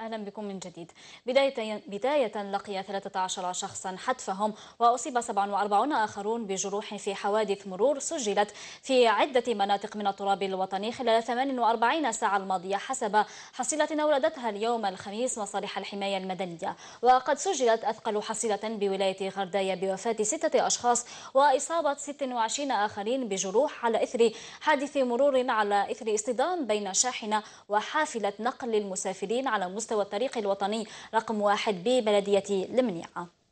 أهلا بكم من جديد بداية, بداية لقي 13 شخصا حتفهم وأصيب 47 آخرون بجروح في حوادث مرور سجلت في عدة مناطق من التراب الوطني خلال 48 ساعة الماضية حسب حصيلة أوردتها اليوم الخميس مصالح الحماية المدنية وقد سجلت أثقل حصيلة بولاية غرداية بوفاة ستة أشخاص وإصابة 26 آخرين بجروح على إثر حادث مرور على إثر اصطدام بين شاحنة وحافلة نقل المسافرين على مستوى مستوى الطريق الوطني رقم واحد ببلدية المنيعة